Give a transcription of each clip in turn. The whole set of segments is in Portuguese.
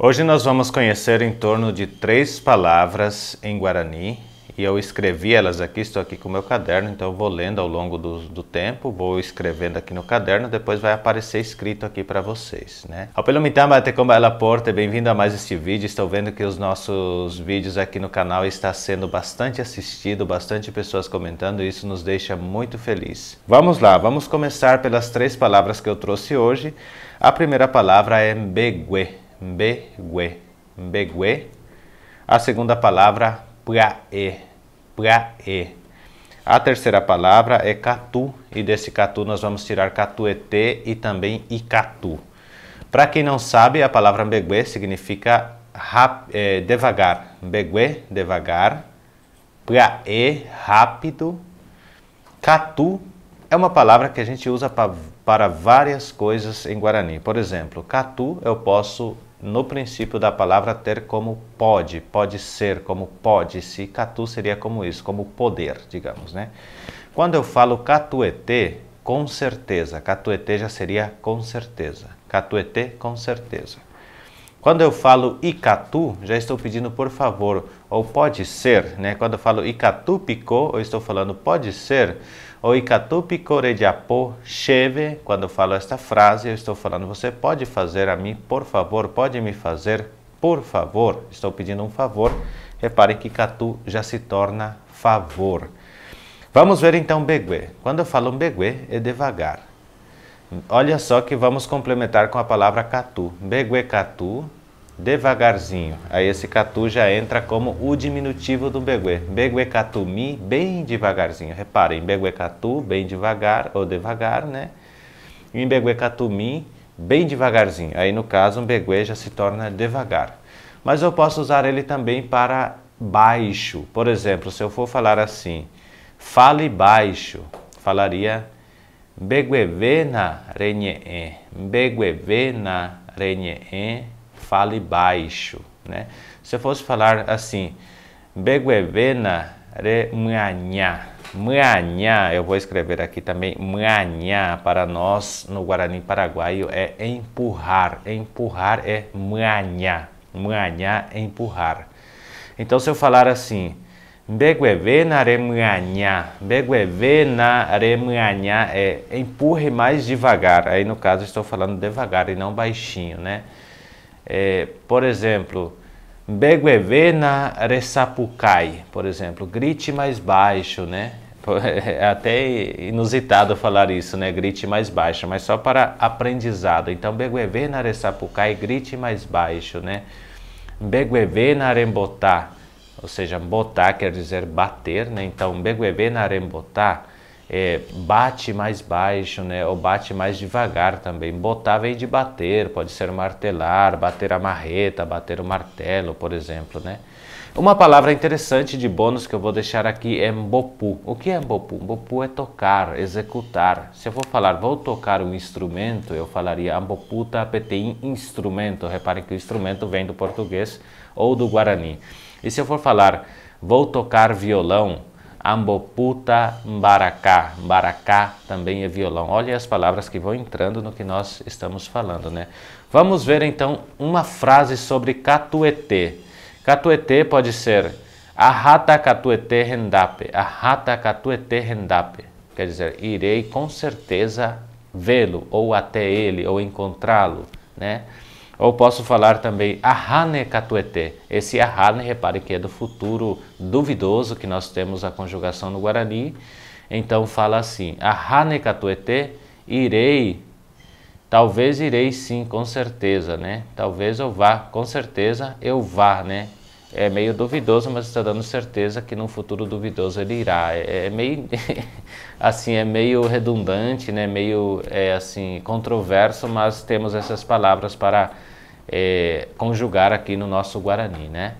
Hoje nós vamos conhecer em torno de três palavras em Guarani e eu escrevi elas aqui, estou aqui com o meu caderno, então vou lendo ao longo do, do, tempo, vou escrevendo aqui no caderno, depois vai aparecer escrito aqui para vocês, né? Apelomitama Atecomba Ela Porta, bem-vindo a mais esse vídeo, estão vendo que os nossos vídeos aqui no canal está sendo bastante assistido, bastante pessoas comentando, e isso nos deixa muito feliz. Vamos lá, vamos começar pelas três palavras que eu trouxe hoje. A primeira palavra é Mbegue, mbegue, mbegue. A segunda palavra, praê, praê. A terceira palavra é catu, e desse catu nós vamos tirar catuetê e também icatu. Para quem não sabe, a palavra mbegue significa rap, é, devagar. Mbegue, devagar. Praê, rápido. Catu é uma palavra que a gente usa pra, para várias coisas em Guarani. Por exemplo, catu eu posso no princípio da palavra ter como pode, pode ser, como pode-se. Catu seria como isso, como poder, digamos, né? Quando eu falo catuetê, com certeza, catuetê já seria com certeza. Catuetê, com certeza. Quando eu falo Icatu, já estou pedindo por favor, ou pode ser, né? Quando eu falo Icatu picou, eu estou falando pode ser, ou Icatu picou de cheve. Quando eu falo esta frase, eu estou falando você pode fazer a mim, por favor, pode me fazer, por favor. Estou pedindo um favor. Repare que Icatu já se torna favor. Vamos ver então Beguê. Quando eu falo Beguê, é devagar. Olha só que vamos complementar com a palavra catu. Beguecatu, devagarzinho. Aí esse catu já entra como o diminutivo do begue. Beguecatumi, bem devagarzinho. Reparem, beguecatu, bem devagar ou devagar, né? Em beguecatumi, bem devagarzinho. Aí no caso, um begue já se torna devagar. Mas eu posso usar ele também para baixo. Por exemplo, se eu for falar assim, fale baixo, falaria Beguevena renheen, beguevena renheen, fale baixo, né? Se eu fosse falar assim, beguevena remanhá, manhá, eu vou escrever aqui também manhá, para nós no Guarani paraguaio é empurrar, empurrar é manhá, manhá é empurrar. Então se eu falar assim, Beguevena remanhã. Beguevena remanhã é empurre mais devagar. Aí no caso estou falando devagar e não baixinho, né? É, por exemplo, Beguevena resapucai. Por exemplo, grite mais baixo, né? É até inusitado falar isso, né? Grite mais baixo, mas só para aprendizado. Então, Beguevena resapucai, grite mais baixo, né? Beguevena rembotá ou seja, botar quer dizer bater, né? Então, beguebê arembotá é bate mais baixo, né? Ou bate mais devagar também. Botar vem de bater, pode ser martelar, bater a marreta, bater o martelo, por exemplo, né? Uma palavra interessante de bônus que eu vou deixar aqui é mbopu. O que é mbopu? Mbopu é tocar, executar. Se eu for falar, vou tocar um instrumento, eu falaria mbopu tapetein instrumento. Reparem que o instrumento vem do português ou do guarani. E se eu for falar, vou tocar violão, Amboputa mbaraká. Mbaraká também é violão. Olha as palavras que vão entrando no que nós estamos falando, né? Vamos ver então uma frase sobre catuetê. Catuete pode ser Arrata catuete rendape. Arrata catuete rendape. Quer dizer, irei com certeza vê-lo, ou até ele, ou encontrá-lo, né? Ou posso falar também ahane catuete. Esse ahane, repare que é do futuro duvidoso, que nós temos a conjugação no Guarani. Então fala assim, ahane catuete, irei Talvez irei sim, com certeza, né? Talvez eu vá, com certeza eu vá, né? É meio duvidoso, mas está dando certeza que num futuro duvidoso ele irá. É, é, é meio, assim, é meio redundante, né? Meio, é, assim, controverso, mas temos essas palavras para é, conjugar aqui no nosso Guarani, né?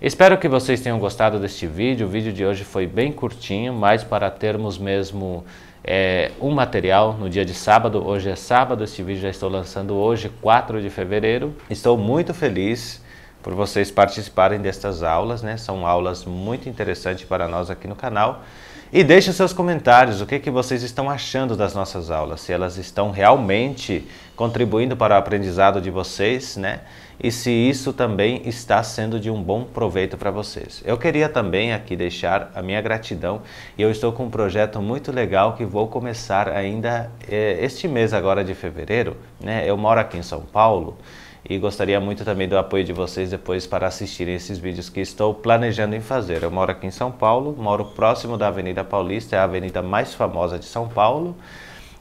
Espero que vocês tenham gostado deste vídeo. O vídeo de hoje foi bem curtinho, mas para termos mesmo é, um material no dia de sábado. Hoje é sábado, este vídeo já estou lançando hoje, 4 de fevereiro. Estou muito feliz por vocês participarem destas aulas, né? São aulas muito interessantes para nós aqui no canal. E deixe seus comentários, o que, que vocês estão achando das nossas aulas, se elas estão realmente contribuindo para o aprendizado de vocês, né? E se isso também está sendo de um bom proveito para vocês. Eu queria também aqui deixar a minha gratidão e eu estou com um projeto muito legal que vou começar ainda eh, este mês agora de fevereiro, né? Eu moro aqui em São Paulo e gostaria muito também do apoio de vocês depois para assistirem esses vídeos que estou planejando em fazer. Eu moro aqui em São Paulo, moro próximo da Avenida Paulista, é a avenida mais famosa de São Paulo.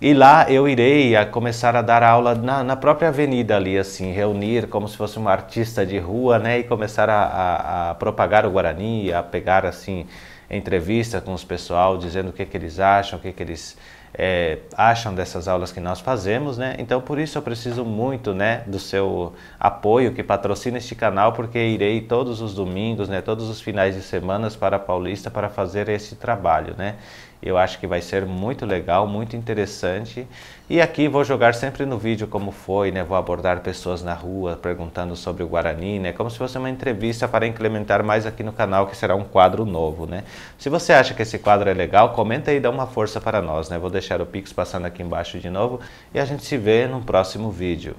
E lá eu irei a começar a dar aula na, na, própria avenida ali, assim, reunir como se fosse uma artista de rua, né? E começar a, a, a propagar o Guarani, a pegar, assim, entrevista com os pessoal, dizendo o que, que eles acham, o que, que eles é, acham dessas aulas que nós fazemos, né? Então por isso eu preciso muito, né, do seu apoio que patrocina este canal, porque irei todos os domingos, né, todos os finais de semana para a Paulista para fazer esse trabalho, né? Eu acho que vai ser muito legal, muito interessante. E aqui vou jogar sempre no vídeo como foi, né? Vou abordar pessoas na rua perguntando sobre o Guarani, né? Como se fosse uma entrevista para incrementar mais aqui no canal, que será um quadro novo, né? Se você acha que esse quadro é legal, comenta aí e dá uma força para nós, né? Vou deixar o Pix passando aqui embaixo de novo e a gente se vê no próximo vídeo.